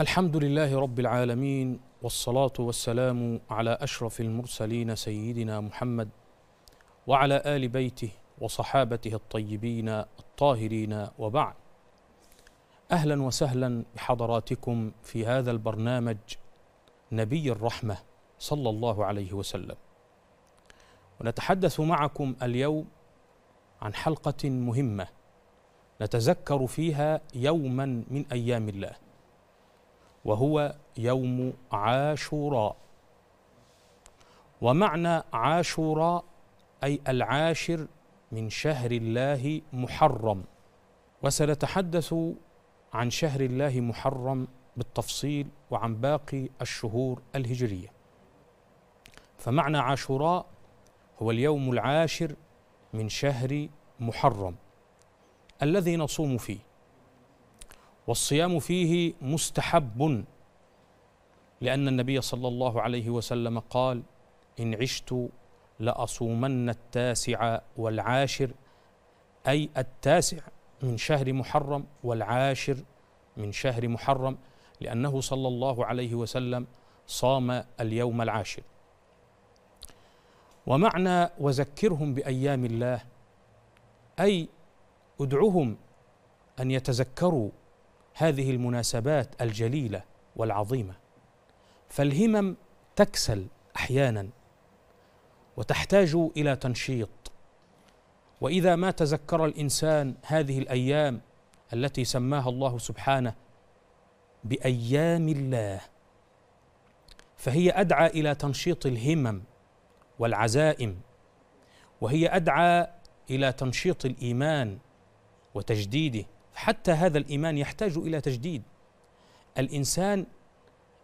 الحمد لله رب العالمين والصلاة والسلام على أشرف المرسلين سيدنا محمد وعلى آل بيته وصحابته الطيبين الطاهرين وبعد أهلا وسهلا بحضراتكم في هذا البرنامج نبي الرحمة صلى الله عليه وسلم ونتحدث معكم اليوم عن حلقة مهمة نتذكر فيها يوما من أيام الله وهو يوم عاشوراء ومعنى عاشوراء أي العاشر من شهر الله محرم وسنتحدث عن شهر الله محرم بالتفصيل وعن باقي الشهور الهجرية فمعنى عاشوراء هو اليوم العاشر من شهر محرم الذي نصوم فيه والصيام فيه مستحب لأن النبي صلى الله عليه وسلم قال إن عشت لأصومن التاسع والعاشر أي التاسع من شهر محرم والعاشر من شهر محرم لأنه صلى الله عليه وسلم صام اليوم العاشر ومعنى وذكرهم بأيام الله أي ادعهم أن يتذكروا هذه المناسبات الجليله والعظيمه فالهمم تكسل احيانا وتحتاج الى تنشيط واذا ما تذكر الانسان هذه الايام التي سماها الله سبحانه بايام الله فهي ادعى الى تنشيط الهمم والعزائم وهي ادعى الى تنشيط الايمان وتجديده حتى هذا الإيمان يحتاج إلى تجديد الإنسان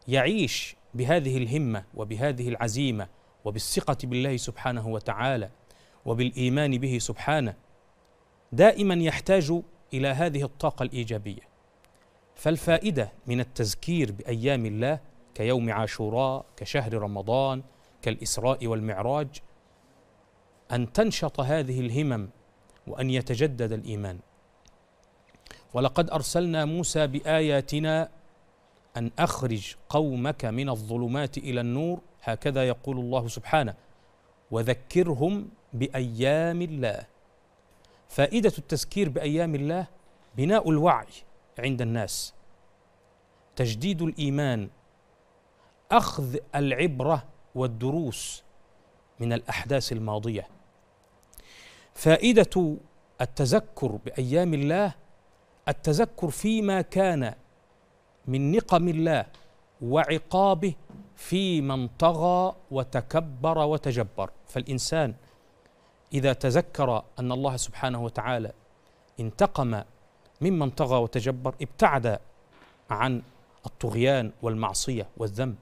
يعيش بهذه الهمة وبهذه العزيمة وبالثقة بالله سبحانه وتعالى وبالإيمان به سبحانه دائما يحتاج إلى هذه الطاقة الإيجابية فالفائدة من التذكير بأيام الله كيوم عاشوراء كشهر رمضان كالإسراء والمعراج أن تنشط هذه الهمم وأن يتجدد الإيمان ولقد أرسلنا موسى بآياتنا أن أخرج قومك من الظلمات إلى النور هكذا يقول الله سبحانه وذكرهم بأيام الله فائدة التذكير بأيام الله بناء الوعي عند الناس تجديد الإيمان أخذ العبرة والدروس من الأحداث الماضية فائدة التذكر بأيام الله التذكر فيما كان من نقم الله وعقابه في من طغى وتكبر وتجبر فالإنسان إذا تذكر أن الله سبحانه وتعالى انتقم ممن طغى وتجبر ابتعد عن الطغيان والمعصية والذنب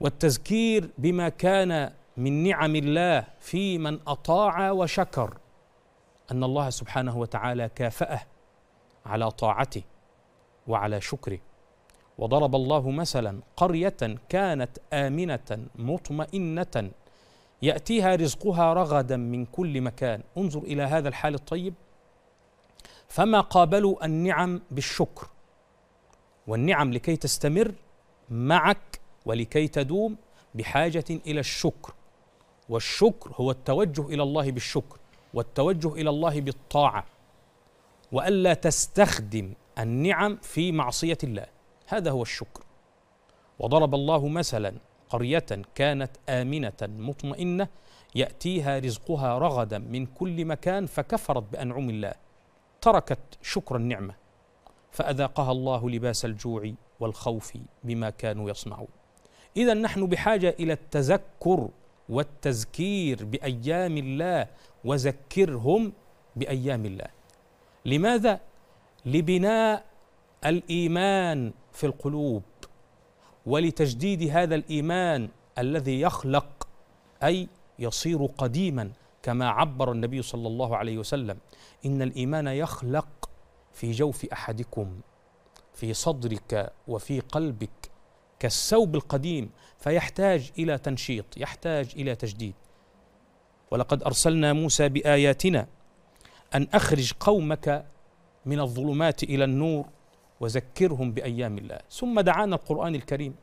والتذكير بما كان من نعم الله في من أطاع وشكر أن الله سبحانه وتعالى كافأه على طاعته وعلى شكره وضرب الله مثلا قريه كانت امنه مطمئنه ياتيها رزقها رغدا من كل مكان انظر الى هذا الحال الطيب فما قابلوا النعم بالشكر والنعم لكي تستمر معك ولكي تدوم بحاجه الى الشكر والشكر هو التوجه الى الله بالشكر والتوجه الى الله بالطاعه والا تستخدم النعم في معصيه الله هذا هو الشكر وضرب الله مثلا قريه كانت امنه مطمئنه ياتيها رزقها رغدا من كل مكان فكفرت بانعم الله تركت شكر النعمه فاذاقها الله لباس الجوع والخوف بما كانوا يصنعون اذا نحن بحاجه الى التذكر والتذكير بايام الله وذكرهم بايام الله لماذا لبناء الايمان في القلوب ولتجديد هذا الايمان الذي يخلق اي يصير قديما كما عبر النبي صلى الله عليه وسلم ان الايمان يخلق في جوف احدكم في صدرك وفي قلبك كالثوب القديم فيحتاج الى تنشيط يحتاج الى تجديد ولقد ارسلنا موسى باياتنا أن أخرج قومك من الظلمات إلى النور وذكرهم بأيام الله ثم دعانا القرآن الكريم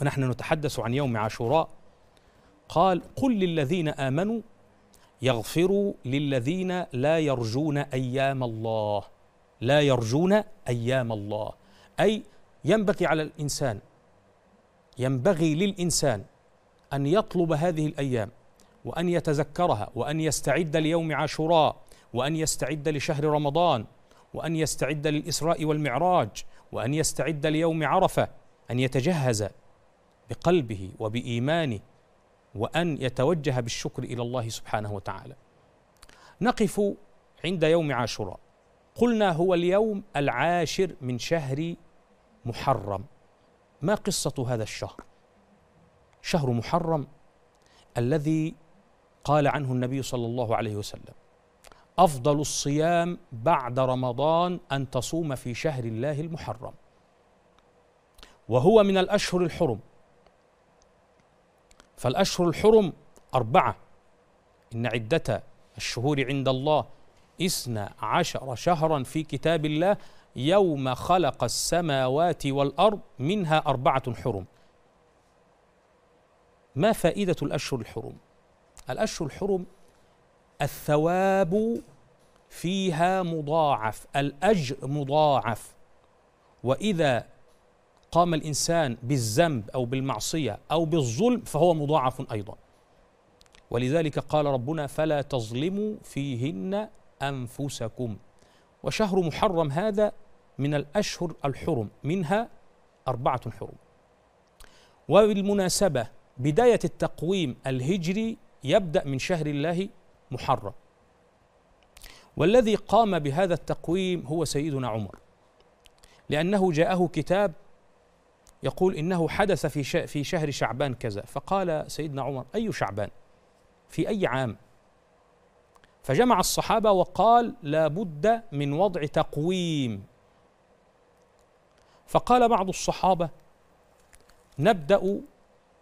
ونحن نتحدث عن يوم عاشوراء قال قل للذين آمنوا يغفروا للذين لا يرجون أيام الله لا يرجون أيام الله أي ينبغي على الإنسان ينبغي للإنسان أن يطلب هذه الأيام وأن يتذكرها وأن يستعد ليوم عاشوراء وأن يستعد لشهر رمضان وأن يستعد للإسراء والمعراج وأن يستعد ليوم عرفة أن يتجهز بقلبه وبإيمانه وأن يتوجه بالشكر إلى الله سبحانه وتعالى نقف عند يوم عاشوراء قلنا هو اليوم العاشر من شهر محرم ما قصة هذا الشهر؟ شهر محرم الذي قال عنه النبي صلى الله عليه وسلم افضل الصيام بعد رمضان ان تصوم في شهر الله المحرم وهو من الاشهر الحرم فالاشهر الحرم اربعه ان عده الشهور عند الله اثنا عشر شهرا في كتاب الله يوم خلق السماوات والارض منها اربعه حرم ما فائده الاشهر الحرم الاشهر الحرم الثواب فيها مضاعف الاجر مضاعف واذا قام الانسان بالذنب او بالمعصيه او بالظلم فهو مضاعف ايضا ولذلك قال ربنا فلا تظلموا فيهن انفسكم وشهر محرم هذا من الاشهر الحرم منها اربعه حرم وبالمناسبه بدايه التقويم الهجري يبدا من شهر الله محرم والذي قام بهذا التقويم هو سيدنا عمر لأنه جاءه كتاب يقول إنه حدث في في شهر شعبان كذا فقال سيدنا عمر أي شعبان في أي عام فجمع الصحابة وقال لا بد من وضع تقويم فقال بعض الصحابة نبدأ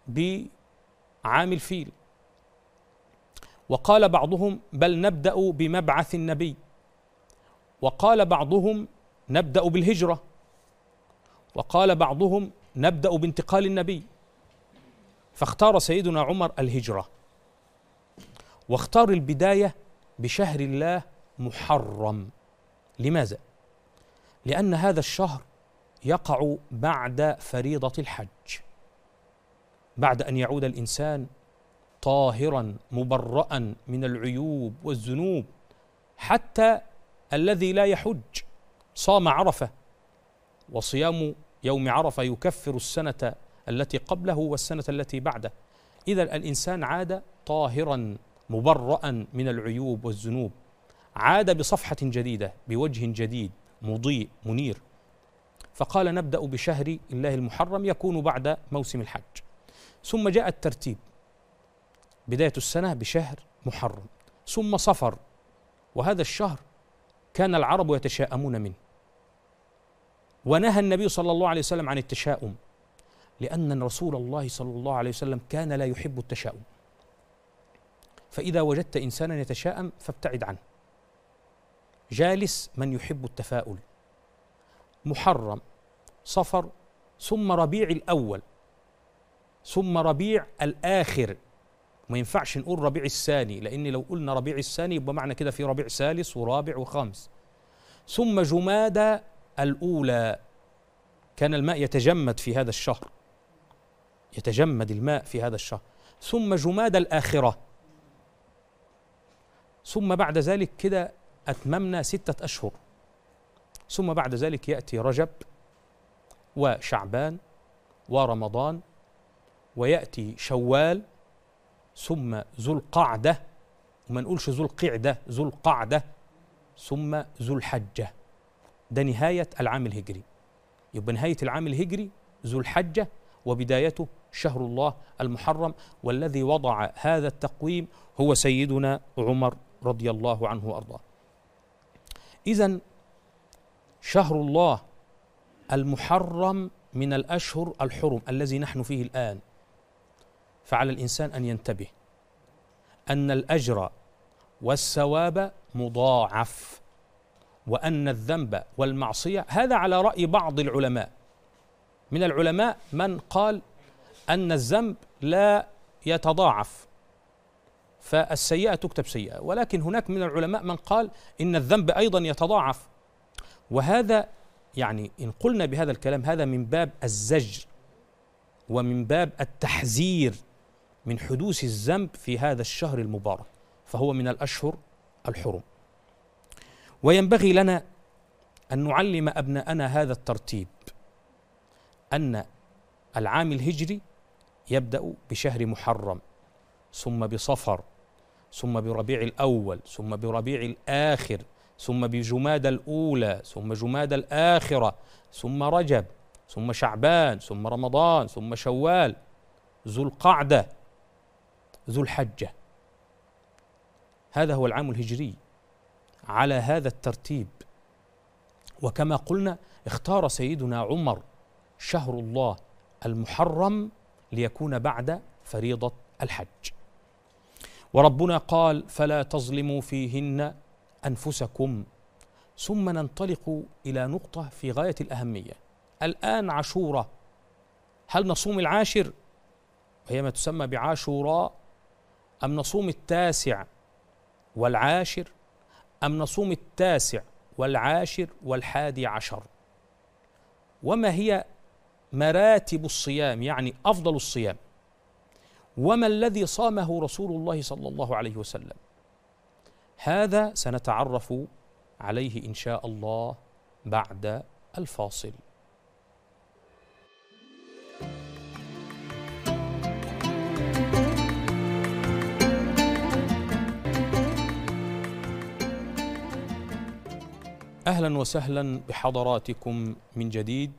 بعام الفيل وقال بعضهم بل نبدأ بمبعث النبي وقال بعضهم نبدأ بالهجرة وقال بعضهم نبدأ بانتقال النبي فاختار سيدنا عمر الهجرة واختار البداية بشهر الله محرم لماذا؟ لأن هذا الشهر يقع بعد فريضة الحج بعد أن يعود الإنسان طاهرا مبرأ من العيوب والذنوب حتى الذي لا يحج صام عرفة وصيام يوم عرفة يكفر السنة التي قبله والسنة التي بعده إذا الإنسان عاد طاهرا مبرأ من العيوب والذنوب عاد بصفحة جديدة بوجه جديد مضيء منير فقال نبدأ بشهر الله المحرم يكون بعد موسم الحج ثم جاء الترتيب بداية السنة بشهر محرم ثم صفر وهذا الشهر كان العرب يتشاءمون منه ونهى النبي صلى الله عليه وسلم عن التشاؤم لأن رسول الله صلى الله عليه وسلم كان لا يحب التشاؤم فإذا وجدت إنسانا يتشاءم فابتعد عنه جالس من يحب التفاؤل محرم صفر ثم ربيع الأول ثم ربيع الآخر وما ينفعش نقول ربيع الثاني لأن لو قلنا ربيع الثاني يبقى معنى كده في ربيع ثالث ورابع وخامس ثم جمادى الأولى كان الماء يتجمد في هذا الشهر يتجمد الماء في هذا الشهر ثم جمادى الآخرة ثم بعد ذلك كده أتممنا ستة أشهر ثم بعد ذلك يأتي رجب وشعبان ورمضان ويأتي شوال ثم ذو القعدة وما نقولش ذو القعدة ذو القعدة ثم ذو الحجة ده نهاية العام الهجري يبقى نهاية العام الهجري ذو الحجة وبدايته شهر الله المحرم والذي وضع هذا التقويم هو سيدنا عمر رضي الله عنه وارضاه. اذا شهر الله المحرم من الاشهر الحرم الذي نحن فيه الان فعلى الانسان ان ينتبه ان الاجر والثواب مضاعف وان الذنب والمعصيه هذا على راي بعض العلماء من العلماء من قال ان الذنب لا يتضاعف فالسيئه تكتب سيئه ولكن هناك من العلماء من قال ان الذنب ايضا يتضاعف وهذا يعني ان قلنا بهذا الكلام هذا من باب الزجر ومن باب التحذير من حدوث الذنب في هذا الشهر المبارك فهو من الأشهر الحرم وينبغي لنا أن نعلم أبناءنا هذا الترتيب أن العام الهجري يبدأ بشهر محرم ثم بصفر ثم بربيع الأول ثم بربيع الآخر ثم بجماد الأولى ثم جماد الآخرة ثم رجب ثم شعبان ثم رمضان ثم شوال ذو القعدة ذو الحجة هذا هو العام الهجري على هذا الترتيب وكما قلنا اختار سيدنا عمر شهر الله المحرم ليكون بعد فريضة الحج وربنا قال فلا تظلموا فيهن أنفسكم ثم ننطلق إلى نقطة في غاية الأهمية الآن عاشوراء هل نصوم العاشر وهي ما تسمى بعاشوراء أم نصوم التاسع والعاشر أم نصوم التاسع والعاشر والحادي عشر وما هي مراتب الصيام يعني أفضل الصيام وما الذي صامه رسول الله صلى الله عليه وسلم هذا سنتعرف عليه إن شاء الله بعد الفاصل اهلا وسهلا بحضراتكم من جديد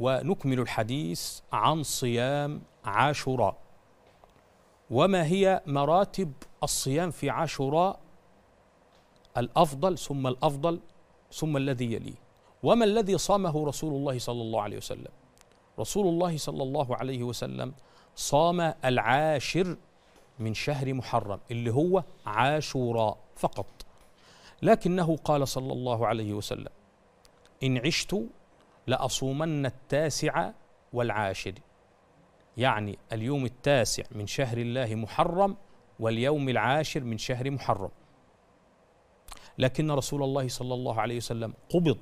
ونكمل الحديث عن صيام عاشوراء وما هي مراتب الصيام في عاشوراء الافضل ثم الافضل ثم الذي يليه وما الذي صامه رسول الله صلى الله عليه وسلم رسول الله صلى الله عليه وسلم صام العاشر من شهر محرم اللي هو عاشوراء فقط لكنه قال صلى الله عليه وسلم إن عشت لأصومن التاسع والعاشر يعني اليوم التاسع من شهر الله محرم واليوم العاشر من شهر محرم لكن رسول الله صلى الله عليه وسلم قبض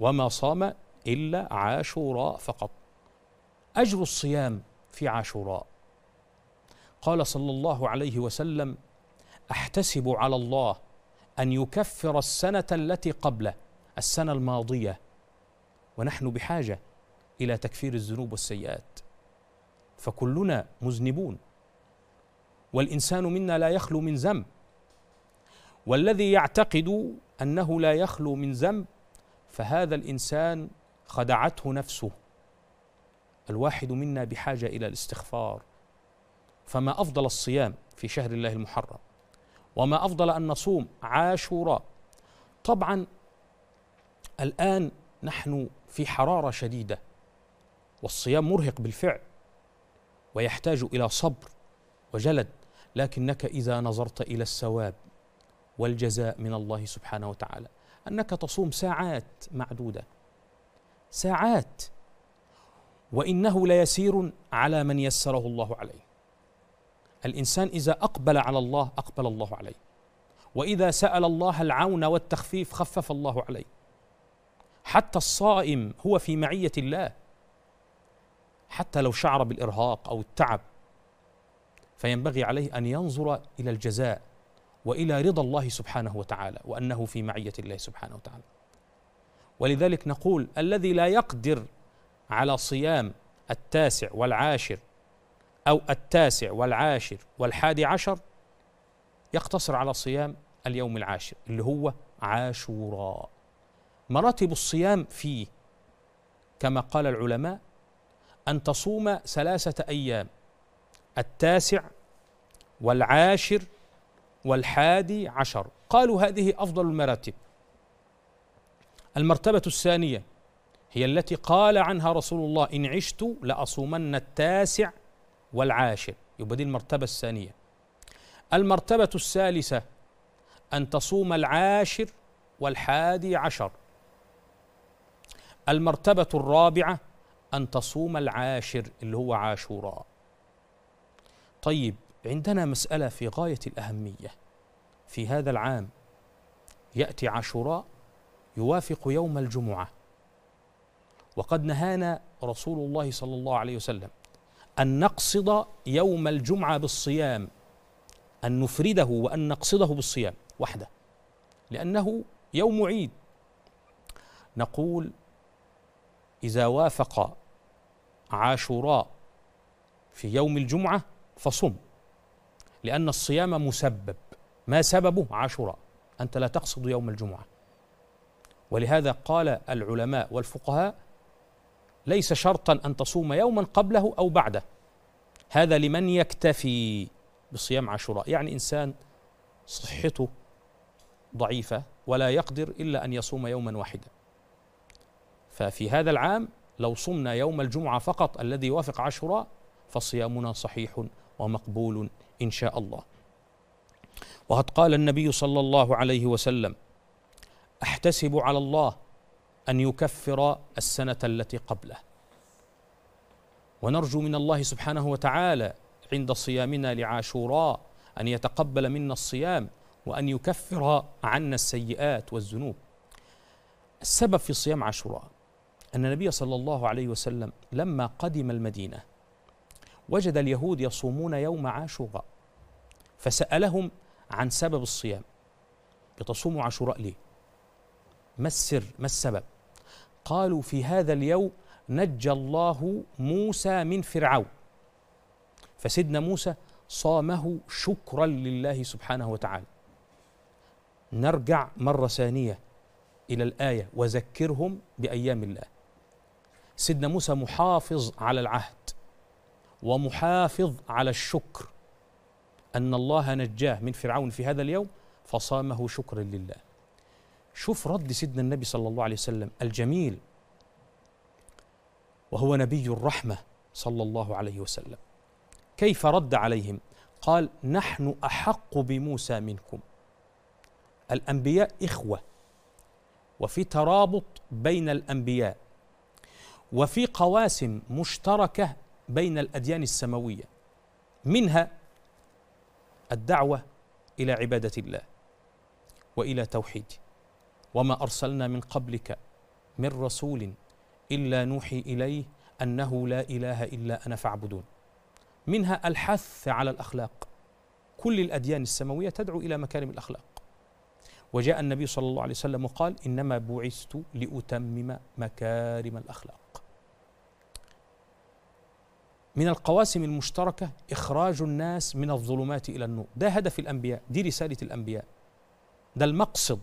وما صام إلا عاشوراء فقط أجر الصيام في عاشوراء قال صلى الله عليه وسلم احتسب على الله أن يكفر السنة التي قبله السنة الماضية ونحن بحاجة إلى تكفير الذنوب والسيئات فكلنا مذنبون والإنسان منا لا يخلو من ذنب والذي يعتقد أنه لا يخلو من ذنب فهذا الإنسان خدعته نفسه الواحد منا بحاجة إلى الاستغفار فما أفضل الصيام في شهر الله المحرم وما أفضل أن نصوم عاشوراء طبعا الآن نحن في حرارة شديدة والصيام مرهق بالفعل ويحتاج إلى صبر وجلد لكنك إذا نظرت إلى الثواب والجزاء من الله سبحانه وتعالى أنك تصوم ساعات معدودة ساعات وإنه ليسير على من يسره الله عليه الإنسان إذا أقبل على الله أقبل الله عليه وإذا سأل الله العون والتخفيف خفف الله عليه حتى الصائم هو في معية الله حتى لو شعر بالإرهاق أو التعب فينبغي عليه أن ينظر إلى الجزاء وإلى رضا الله سبحانه وتعالى وأنه في معية الله سبحانه وتعالى ولذلك نقول الذي لا يقدر على صيام التاسع والعاشر أو التاسع والعاشر والحادي عشر يقتصر على صيام اليوم العاشر اللي هو عاشوراء مراتب الصيام فيه كما قال العلماء أن تصوم ثلاثة أيام التاسع والعاشر والحادي عشر قالوا هذه أفضل المراتب المرتبة الثانية هي التي قال عنها رسول الله إن عشت لأصومن التاسع والعاشر يبقى دي المرتبة الثانية المرتبة الثالثة أن تصوم العاشر والحادي عشر المرتبة الرابعة أن تصوم العاشر اللي هو عاشوراء طيب عندنا مسألة في غاية الأهمية في هذا العام يأتي عاشوراء يوافق يوم الجمعة وقد نهانا رسول الله صلى الله عليه وسلم أن نقصد يوم الجمعة بالصيام أن نفرده وأن نقصده بالصيام وحده لأنه يوم عيد نقول إذا وافق عاشوراء في يوم الجمعة فصم لأن الصيام مسبب ما سببه عاشوراء أنت لا تقصد يوم الجمعة ولهذا قال العلماء والفقهاء ليس شرطا ان تصوم يوما قبله او بعده هذا لمن يكتفي بصيام عاشوراء يعني انسان صحته ضعيفه ولا يقدر الا ان يصوم يوما واحدا ففي هذا العام لو صمنا يوم الجمعه فقط الذي يوافق عاشوراء فصيامنا صحيح ومقبول ان شاء الله وقد قال النبي صلى الله عليه وسلم احتسب على الله ان يكفر السنه التي قبله ونرجو من الله سبحانه وتعالى عند صيامنا لعاشوراء ان يتقبل منا الصيام وان يكفر عنا السيئات والذنوب السبب في صيام عاشوراء ان النبي صلى الله عليه وسلم لما قدم المدينه وجد اليهود يصومون يوم عاشوراء فسالهم عن سبب الصيام بتصوموا عاشوراء ليه ما السر ما السبب قالوا في هذا اليوم نجى الله موسى من فرعون فسيدنا موسى صامه شكرا لله سبحانه وتعالى نرجع مره ثانيه الى الايه وذكرهم بايام الله سيدنا موسى محافظ على العهد ومحافظ على الشكر ان الله نجاه من فرعون في هذا اليوم فصامه شكرا لله شوف رد سيدنا النبي صلى الله عليه وسلم الجميل وهو نبي الرحمه صلى الله عليه وسلم كيف رد عليهم قال نحن احق بموسى منكم الانبياء اخوه وفي ترابط بين الانبياء وفي قواسم مشتركه بين الاديان السماويه منها الدعوه الى عباده الله والى توحيده وما ارسلنا من قبلك من رسول الا نوحي اليه انه لا اله الا انا فاعبدون منها الحث على الاخلاق كل الاديان السماويه تدعو الى مكارم الاخلاق وجاء النبي صلى الله عليه وسلم وقال انما بعثت لاتمم مكارم الاخلاق من القواسم المشتركه اخراج الناس من الظلمات الى النور ده هدف الانبياء دي رساله الانبياء ده المقصد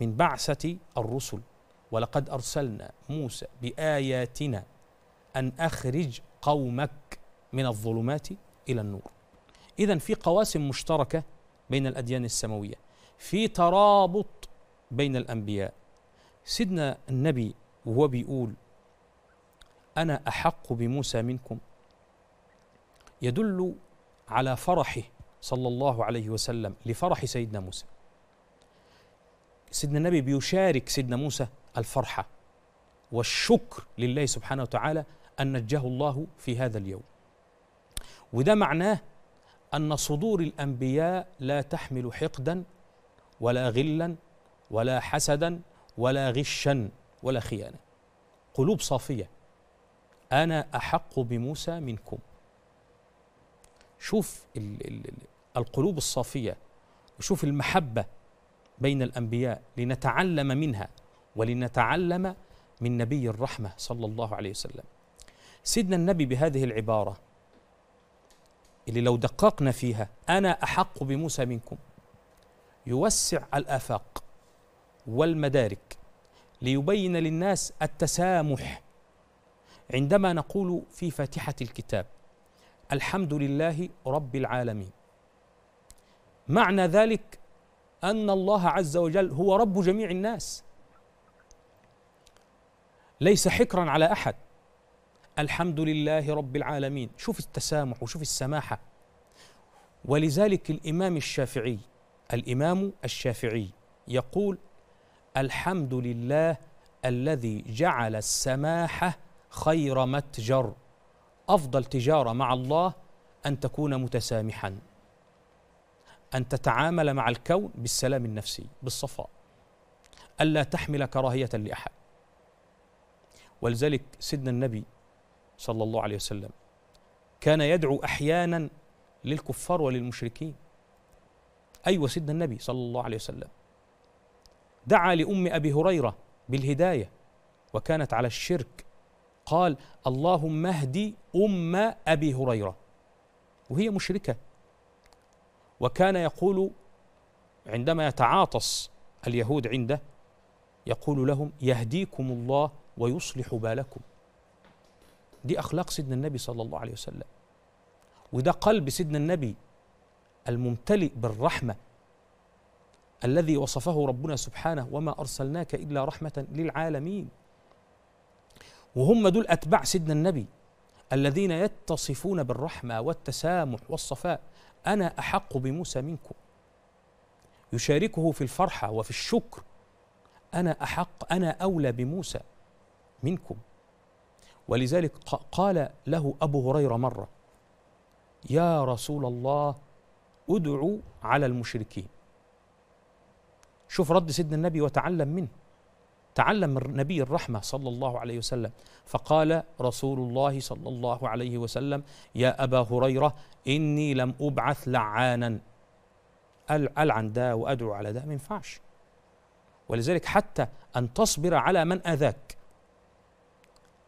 من بعثة الرسل ولقد أرسلنا موسى بآياتنا أن أخرج قومك من الظلمات إلى النور إذا في قواسم مشتركة بين الأديان السماوية في ترابط بين الأنبياء سيدنا النبي وهو بيقول أنا أحق بموسى منكم يدل على فرحه صلى الله عليه وسلم لفرح سيدنا موسى سيدنا النبي بيشارك سيدنا موسى الفرحة والشكر لله سبحانه وتعالى أن نجاه الله في هذا اليوم وده معناه أن صدور الأنبياء لا تحمل حقدا ولا غلا ولا حسدا ولا غشا ولا خيانة قلوب صافية أنا أحق بموسى منكم شوف القلوب الصافية وشوف المحبة بين الأنبياء لنتعلم منها ولنتعلم من نبي الرحمة صلى الله عليه وسلم سيدنا النبي بهذه العبارة اللي لو دققنا فيها أنا أحق بموسى منكم يوسع الآفاق والمدارك ليبين للناس التسامح عندما نقول في فاتحة الكتاب الحمد لله رب العالمين معنى ذلك أن الله عز وجل هو رب جميع الناس ليس حكرا على أحد الحمد لله رب العالمين شوف التسامح وشوف السماحة ولذلك الإمام الشافعي الإمام الشافعي يقول الحمد لله الذي جعل السماحة خير متجر أفضل تجارة مع الله أن تكون متسامحاً أن تتعامل مع الكون بالسلام النفسي بالصفاء ألا تحمل كراهية لأحد ولذلك سيدنا النبي صلى الله عليه وسلم كان يدعو أحيانا للكفار وللمشركين أيوة سيدنا النبي صلى الله عليه وسلم دعا لأم أبي هريرة بالهداية وكانت على الشرك قال اللهم اهدي أم أبي هريرة وهي مشركة وكان يقول عندما يتعاطس اليهود عنده يقول لهم يهديكم الله ويصلح بالكم دي أخلاق سيدنا النبي صلى الله عليه وسلم وده قلب سيدنا النبي الممتلئ بالرحمة الذي وصفه ربنا سبحانه وما أرسلناك إلا رحمة للعالمين وهم دول أتباع سيدنا النبي الذين يتصفون بالرحمة والتسامح والصفاء أنا أحق بموسى منكم يشاركه في الفرحة وفي الشكر أنا أحق أنا أولى بموسى منكم ولذلك قال له أبو هريرة مرة يا رسول الله ادعو على المشركين شوف رد سيدنا النبي وتعلم منه تعلم نبي الرحمة صلى الله عليه وسلم فقال رسول الله صلى الله عليه وسلم يا أبا هريرة إني لم أبعث لعانا ألعن ده وأدعو على ده ما ينفعش ولذلك حتى أن تصبر على من أذاك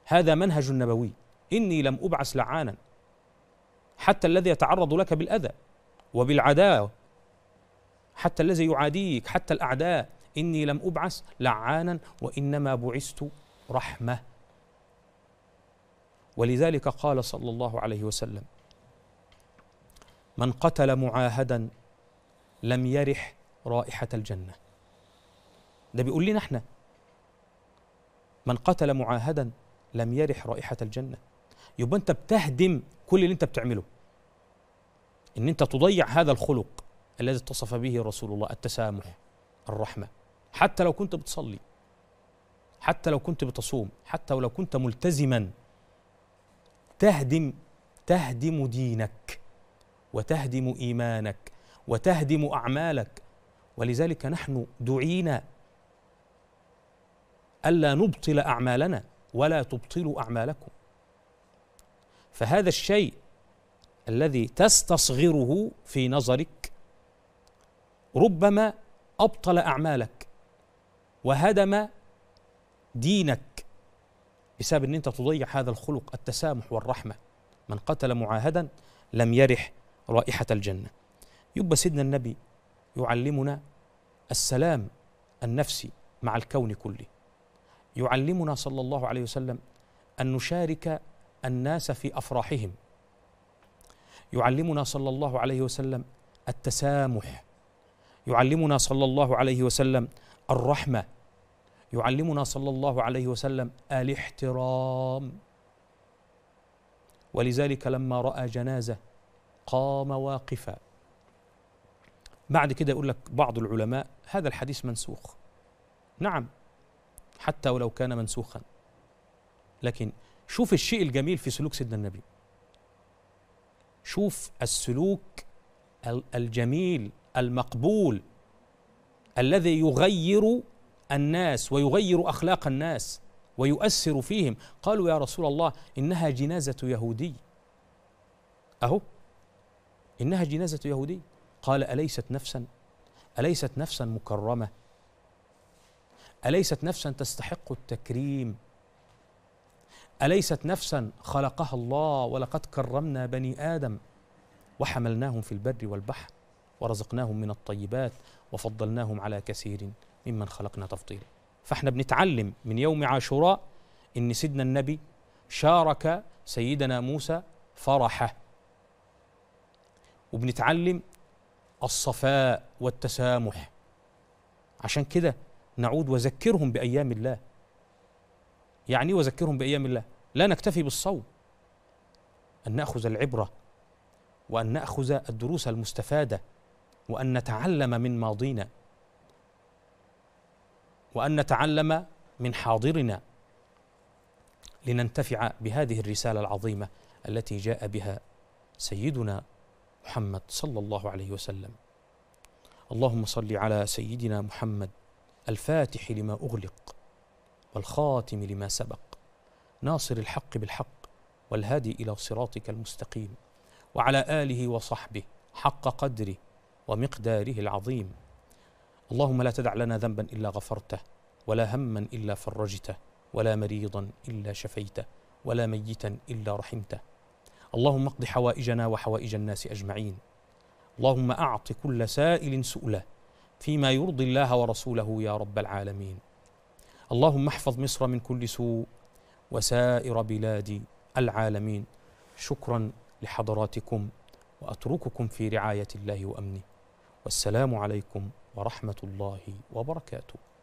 هذا منهج النبوي إني لم أبعث لعانا حتى الذي يتعرض لك بالأذى وبالعداوة حتى الذي يعاديك حتى الأعداء إني لم أبعث لعانا وإنما بعثت رحمة ولذلك قال صلى الله عليه وسلم من قتل معاهدا لم يرح رائحة الجنة ده بيقول لنا احنا من قتل معاهدا لم يرح رائحة الجنة يبقى انت بتهدم كل اللي انت بتعمله ان انت تضيع هذا الخلق الذي اتصف به رسول الله التسامح الرحمه حتى لو كنت بتصلي حتى لو كنت بتصوم حتى ولو كنت ملتزما تهدم تهدم دينك وتهدم ايمانك وتهدم اعمالك ولذلك نحن دعينا الا نبطل اعمالنا ولا تبطلوا اعمالكم فهذا الشيء الذي تستصغره في نظرك ربما ابطل اعمالك وهدم دينك بسبب ان انت تضيع هذا الخلق التسامح والرحمه من قتل معاهدا لم يرح رائحه الجنه يبقى سيدنا النبي يعلمنا السلام النفسي مع الكون كله يعلمنا صلى الله عليه وسلم ان نشارك الناس في افراحهم يعلمنا صلى الله عليه وسلم التسامح يعلمنا صلى الله عليه وسلم الرحمه يعلمنا صلى الله عليه وسلم الاحترام ولذلك لما راى جنازه قام واقفا بعد كده يقول لك بعض العلماء هذا الحديث منسوخ نعم حتى ولو كان منسوخا لكن شوف الشيء الجميل في سلوك سيدنا النبي شوف السلوك الجميل المقبول الذي يغير الناس ويغير اخلاق الناس ويؤثر فيهم قالوا يا رسول الله انها جنازه يهودي اهو انها جنازه يهودي قال اليست نفسا اليست نفسا مكرمه اليست نفسا تستحق التكريم اليست نفسا خلقها الله ولقد كرمنا بني ادم وحملناهم في البر والبحر ورزقناهم من الطيبات وفضلناهم على كثير ممن خلقنا تفضيلا فاحنا بنتعلم من يوم عاشوراء ان سيدنا النبي شارك سيدنا موسى فرحه وبنتعلم الصفاء والتسامح عشان كده نعود وذكرهم بايام الله يعني إيه وذكرهم بايام الله لا نكتفي بالصوم ان ناخذ العبره وان ناخذ الدروس المستفاده وان نتعلم من ماضينا وان نتعلم من حاضرنا لننتفع بهذه الرساله العظيمه التي جاء بها سيدنا محمد صلى الله عليه وسلم اللهم صل على سيدنا محمد الفاتح لما اغلق والخاتم لما سبق ناصر الحق بالحق والهادي الى صراطك المستقيم وعلى اله وصحبه حق قدره ومقداره العظيم اللهم لا تدع لنا ذنبا الا غفرته ولا هما الا فرجته ولا مريضا الا شفيته ولا ميتا الا رحمته اللهم اقض حوائجنا وحوائج الناس اجمعين اللهم اعط كل سائل سؤله فيما يرضي الله ورسوله يا رب العالمين اللهم احفظ مصر من كل سوء وسائر بلاد العالمين شكرا لحضراتكم واترككم في رعايه الله وامنه والسلام عليكم ورحمة الله وبركاته